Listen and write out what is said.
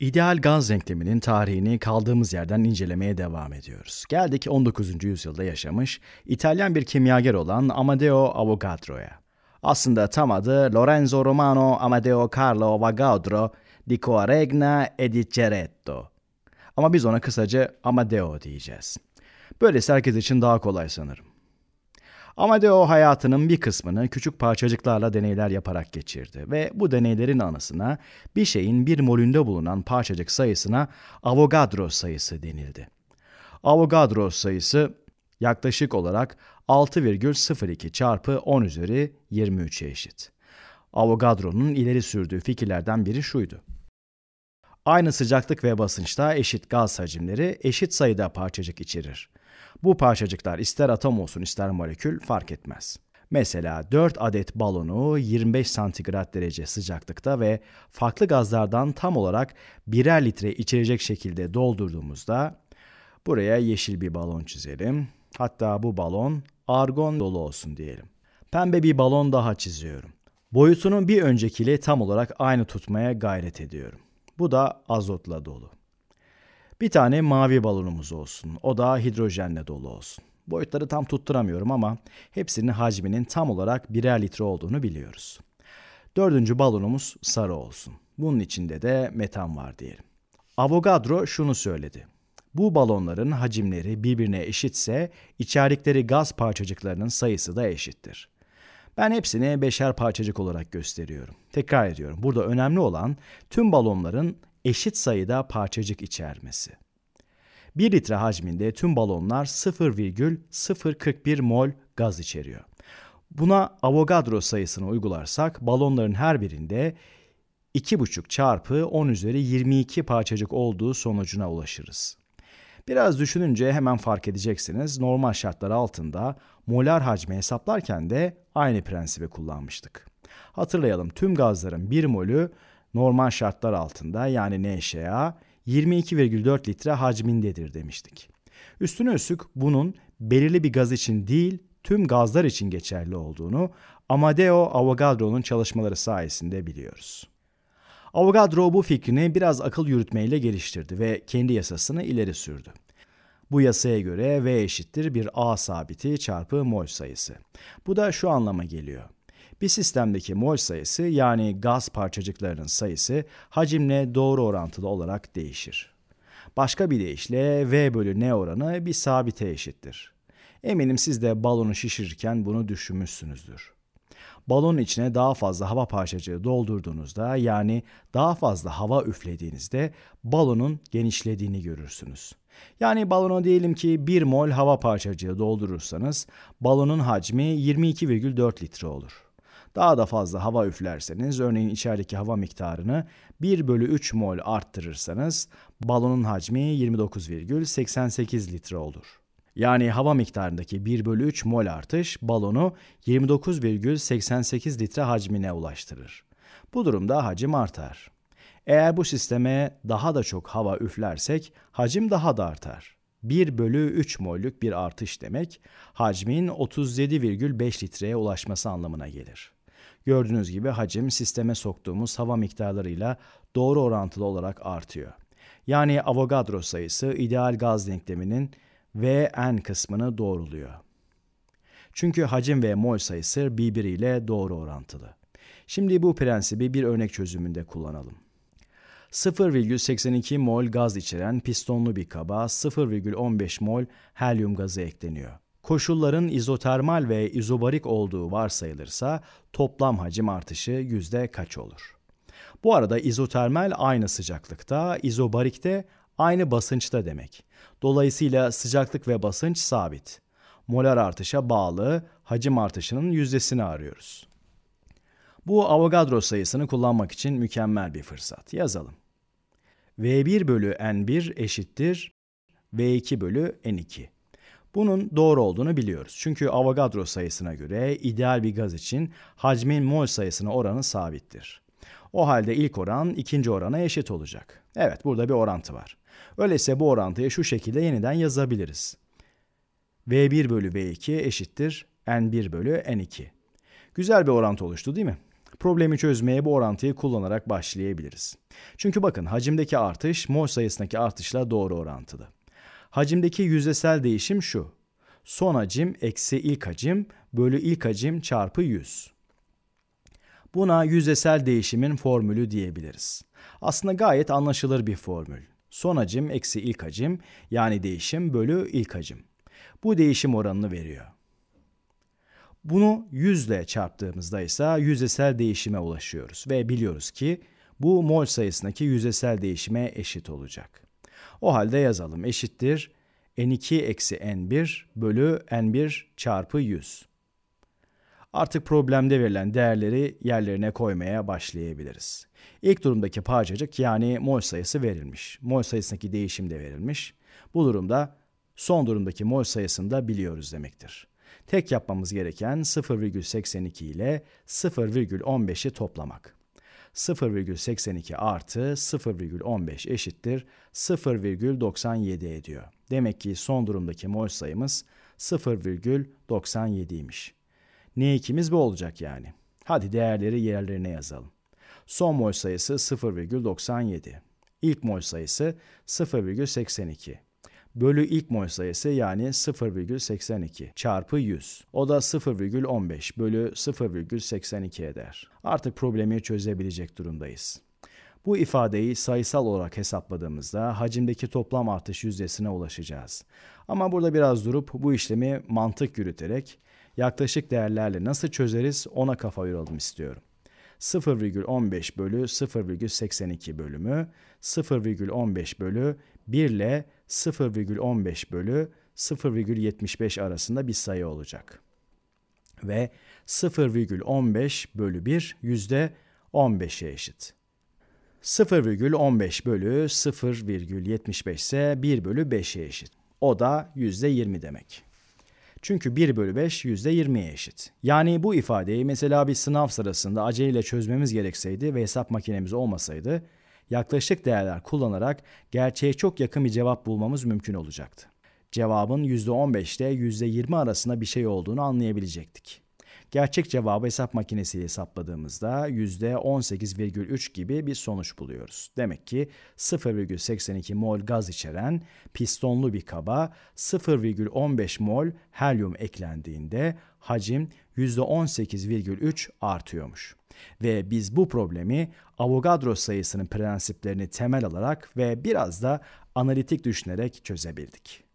İdeal gaz denkleminin tarihini kaldığımız yerden incelemeye devam ediyoruz. Geldik 19. yüzyılda yaşamış İtalyan bir kimyager olan Amadeo Avogadro'ya. Aslında tam adı Lorenzo Romano Amadeo Carlo Avogadro di Coaregna e di Ceretto. Ama biz ona kısaca Amadeo diyeceğiz. Böyle herkes için daha kolay sanırım. Amadeo hayatının bir kısmını küçük parçacıklarla deneyler yaparak geçirdi ve bu deneylerin anısına bir şeyin bir molünde bulunan parçacık sayısına Avogadro sayısı denildi. Avogadro sayısı yaklaşık olarak 6,02 çarpı 10 üzeri 23'e eşit. Avogadro'nun ileri sürdüğü fikirlerden biri şuydu. Aynı sıcaklık ve basınçta eşit gaz hacimleri eşit sayıda parçacık içerir. Bu parçacıklar ister atom olsun ister molekül fark etmez. Mesela 4 adet balonu 25 santigrat derece sıcaklıkta ve farklı gazlardan tam olarak birer litre içerecek şekilde doldurduğumuzda buraya yeşil bir balon çizelim. Hatta bu balon argon dolu olsun diyelim. Pembe bir balon daha çiziyorum. Boyutunun bir öncekiyle tam olarak aynı tutmaya gayret ediyorum. Bu da azotla dolu. Bir tane mavi balonumuz olsun. O da hidrojenle dolu olsun. Boyutları tam tutturamıyorum ama hepsinin hacminin tam olarak birer litre olduğunu biliyoruz. Dördüncü balonumuz sarı olsun. Bunun içinde de metan var diyelim. Avogadro şunu söyledi. Bu balonların hacimleri birbirine eşitse içerikleri gaz parçacıklarının sayısı da eşittir. Ben hepsini beşer parçacık olarak gösteriyorum. Tekrar ediyorum. Burada önemli olan tüm balonların eşit sayıda parçacık içermesi. 1 litre hacminde tüm balonlar 0,041 mol gaz içeriyor. Buna Avogadro sayısını uygularsak balonların her birinde 2,5 çarpı 10 üzeri 22 parçacık olduğu sonucuna ulaşırız. Biraz düşününce hemen fark edeceksiniz normal şartlar altında molar hacmi hesaplarken de aynı prensibi kullanmıştık. Hatırlayalım tüm gazların 1 molü normal şartlar altında yani NŞA 22,4 litre hacmindedir demiştik. Üstüne üstlük bunun belirli bir gaz için değil tüm gazlar için geçerli olduğunu Amadeo Avogadro'nun çalışmaları sayesinde biliyoruz. Avogadro bu fikrini biraz akıl yürütmeyle geliştirdi ve kendi yasasını ileri sürdü. Bu yasaya göre V eşittir bir A sabiti çarpı mol sayısı. Bu da şu anlama geliyor. Bir sistemdeki mol sayısı yani gaz parçacıklarının sayısı hacimle doğru orantılı olarak değişir. Başka bir deyişle V bölü N oranı bir sabite eşittir. Eminim siz de balonu şişirirken bunu düşünmüşsünüzdür. Balonun içine daha fazla hava parçacığı doldurduğunuzda yani daha fazla hava üflediğinizde balonun genişlediğini görürsünüz. Yani balona diyelim ki 1 mol hava parçacığı doldurursanız balonun hacmi 22,4 litre olur. Daha da fazla hava üflerseniz örneğin içerideki hava miktarını 1 bölü 3 mol arttırırsanız balonun hacmi 29,88 litre olur. Yani hava miktarındaki 1 bölü 3 mol artış balonu 29,88 litre hacmine ulaştırır. Bu durumda hacim artar. Eğer bu sisteme daha da çok hava üflersek hacim daha da artar. 1 bölü 3 mollük bir artış demek hacmin 37,5 litreye ulaşması anlamına gelir. Gördüğünüz gibi hacim sisteme soktuğumuz hava miktarlarıyla doğru orantılı olarak artıyor. Yani Avogadro sayısı ideal gaz denkleminin Vn kısmını doğruluyor. Çünkü hacim ve mol sayısı birbiriyle doğru orantılı. Şimdi bu prensibi bir örnek çözümünde kullanalım. 0,82 mol gaz içeren pistonlu bir kaba 0,15 mol helyum gazı ekleniyor koşulların izotermal ve izobarik olduğu varsayılırsa toplam hacim artışı yüzde kaç olur? Bu arada izotermal aynı sıcaklıkta, izobarik de aynı basınçta demek. Dolayısıyla sıcaklık ve basınç sabit. Molar artışa bağlı hacim artışının yüzdesini arıyoruz. Bu Avogadro sayısını kullanmak için mükemmel bir fırsat. Yazalım. V1 bölü N1 eşittir V2 bölü N2. Bunun doğru olduğunu biliyoruz. Çünkü Avogadro sayısına göre ideal bir gaz için hacmin mol sayısına oranı sabittir. O halde ilk oran ikinci orana eşit olacak. Evet burada bir orantı var. Öyleyse bu orantıyı şu şekilde yeniden yazabiliriz. V1 bölü V2 eşittir N1 bölü N2. Güzel bir orantı oluştu değil mi? Problemi çözmeye bu orantıyı kullanarak başlayabiliriz. Çünkü bakın hacimdeki artış mol sayısındaki artışla doğru orantılı. Hacimdeki yüzdesel değişim şu. Son hacim eksi ilk hacim bölü ilk hacim çarpı 100. Buna yüzdesel değişimin formülü diyebiliriz. Aslında gayet anlaşılır bir formül. Son hacim eksi ilk hacim yani değişim bölü ilk hacim. Bu değişim oranını veriyor. Bunu 100 ile çarptığımızda ise yüzdesel değişime ulaşıyoruz ve biliyoruz ki bu mol sayısındaki yüzdesel değişime eşit olacak. O halde yazalım. Eşittir n2 eksi n1 bölü n1 çarpı 100. Artık problemde verilen değerleri yerlerine koymaya başlayabiliriz. İlk durumdaki parçacık yani mol sayısı verilmiş. Mol sayısındaki değişim de verilmiş. Bu durumda son durumdaki mol sayısını da biliyoruz demektir. Tek yapmamız gereken 0,82 ile 0,15'i toplamak. 0,82 artı 0,15 eşittir 0,97 ediyor. Demek ki son durumdaki mol sayımız 0,97'ymiş. Ne ikimiz bu olacak yani. Hadi değerleri yerlerine yazalım. Son mol sayısı 0,97. İlk mol sayısı 0,82 bölü ilk mol sayısı yani 0,82 çarpı 100. O da 0,15 bölü 0,82 eder. Artık problemi çözebilecek durumdayız. Bu ifadeyi sayısal olarak hesapladığımızda hacimdeki toplam artış yüzdesine ulaşacağız. Ama burada biraz durup bu işlemi mantık yürüterek yaklaşık değerlerle nasıl çözeriz ona kafa yoralım istiyorum. 0,15 bölü 0,82 bölümü 0,15 bölü 1 ile 0,15 bölü 0,75 arasında bir sayı olacak. Ve 0,15 bölü 1 yüzde 15'e eşit. 0,15 bölü 0,75 ise 1 bölü 5'e eşit. O da yüzde 20 demek. Çünkü 1 bölü 5 yüzde 20'ye eşit. Yani bu ifadeyi mesela bir sınav sırasında aceleyle çözmemiz gerekseydi ve hesap makinemiz olmasaydı yaklaşık değerler kullanarak gerçeğe çok yakın bir cevap bulmamız mümkün olacaktı. Cevabın %15 ile %20 arasında bir şey olduğunu anlayabilecektik gerçek cevabı hesap makinesiyle hesapladığımızda %18,3 gibi bir sonuç buluyoruz. Demek ki 0,82 mol gaz içeren pistonlu bir kaba 0,15 mol helyum eklendiğinde hacim %18,3 artıyormuş. Ve biz bu problemi Avogadro sayısının prensiplerini temel alarak ve biraz da analitik düşünerek çözebildik.